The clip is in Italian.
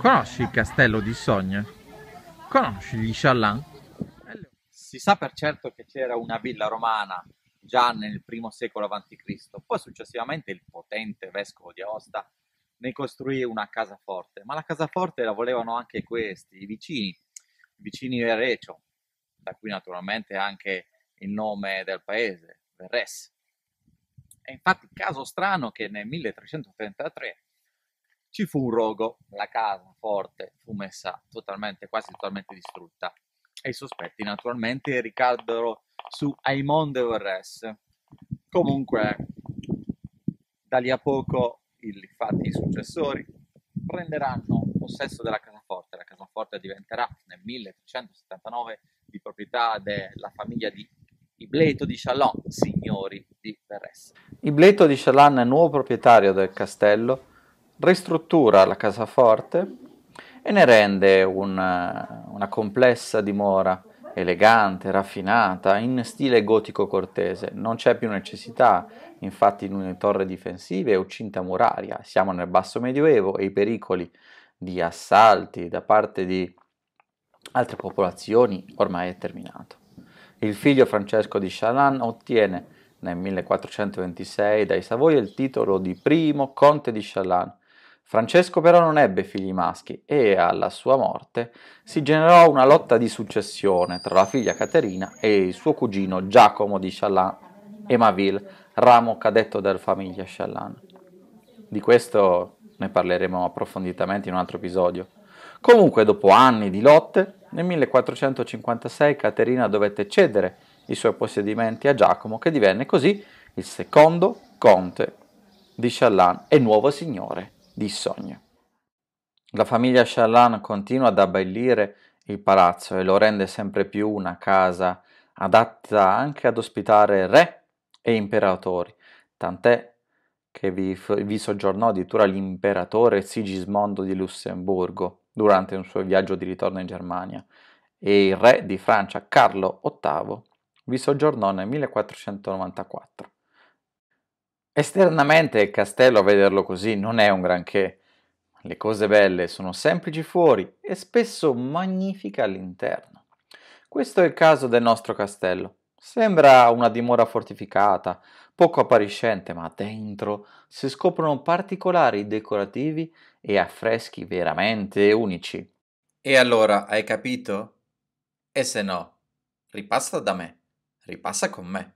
Conosci il castello di Sogna? Conosci gli Chalan? Si sa per certo che c'era una villa romana già nel primo secolo a.C., poi successivamente il potente vescovo di Aosta ne costruì una casa forte, ma la casa forte la volevano anche questi, i vicini, i vicini Verecio, da qui naturalmente anche il nome del paese, Verres. E infatti caso strano che nel 1333 ci fu un rogo, la casa forte fu messa totalmente, quasi totalmente distrutta e i sospetti naturalmente ricaddero su Aimonde de Verres. Comunque, da lì a poco, il, infatti, i successori prenderanno possesso della casa forte. La casa forte diventerà nel 1379 di proprietà della famiglia di Ibleto di Chalon, signori di Verres. Ibleto di Chalon è nuovo proprietario del castello ristruttura la casaforte e ne rende una, una complessa dimora elegante, raffinata, in stile gotico cortese. Non c'è più necessità, infatti, di una torre difensive o cinta muraria. Siamo nel basso medioevo e i pericoli di assalti da parte di altre popolazioni ormai è terminato. Il figlio Francesco di Chalan ottiene nel 1426 dai Savoia il titolo di primo conte di Chalan Francesco però non ebbe figli maschi e alla sua morte si generò una lotta di successione tra la figlia Caterina e il suo cugino Giacomo di Challan e Maville, ramo cadetto della famiglia Challan. Di questo ne parleremo approfonditamente in un altro episodio. Comunque, dopo anni di lotte, nel 1456 Caterina dovette cedere i suoi possedimenti a Giacomo, che divenne così il secondo conte di Challan e nuovo signore di sogno. La famiglia Chalan continua ad abbellire il palazzo e lo rende sempre più una casa adatta anche ad ospitare re e imperatori, tant'è che vi, vi soggiornò addirittura l'imperatore Sigismondo di Lussemburgo durante un suo viaggio di ritorno in Germania e il re di Francia Carlo VIII vi soggiornò nel 1494. Esternamente il castello a vederlo così non è un granché. Le cose belle sono semplici fuori e spesso magnifiche all'interno. Questo è il caso del nostro castello. Sembra una dimora fortificata, poco appariscente, ma dentro si scoprono particolari decorativi e affreschi veramente unici. E allora hai capito? E se no, ripassa da me, ripassa con me.